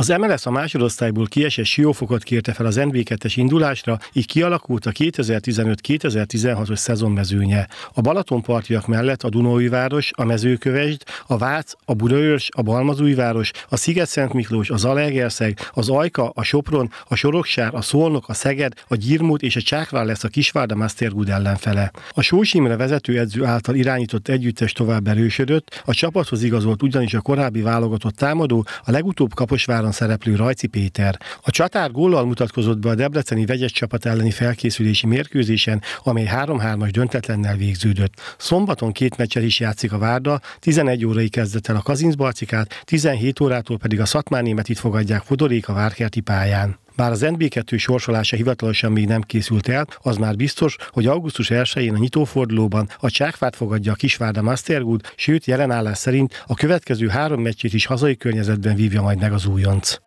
Az MLS a másodosztályból kiesett siófokot kérte fel az NB2-es indulásra, így kialakult a 2015-2016-os szezon mezőnye. A Balatonpartiak mellett a Dunai-város, a Mezőkövesd, a Vác, a Budaörs, a Balmazújváros, a Sziget-Szent Miklós, az Alegerszeg, az Ajka, a Sopron, a Soroksár, a Szolnok, a Szeged, a Gyirmót és a Csákvár lesz a Kisvárda Mastergood ellenfele. A Sós Imre edző által irányított együttes tovább erősödött, a csapathoz igazolt ugyanis a korábbi válogatott támadó, a legutóbb Kaposváron játékban szereplő Rajci Péter. A csatár góllal mutatkozott be a debreceni vegyes csapat elleni felkészülési mérkőzésen, amely 3-3-as döntetlennel végződött. Szombaton két meccsel is játszik a Várda, 11 órai kezdett el a Kazincbarcikát, 17 órától pedig a Szatmár itt fogadják Fodorék a Várkerti pályán. Bár az NB2 sorsolása hivatalosan még nem készült el, az már biztos, hogy augusztus 1-én a nyitófordulóban a Csákvát fogadja a Kisvárda Mastergood, sőt jelenállás szerint a következő három meccsét is hazai környezetben vívja majd meg az újonc.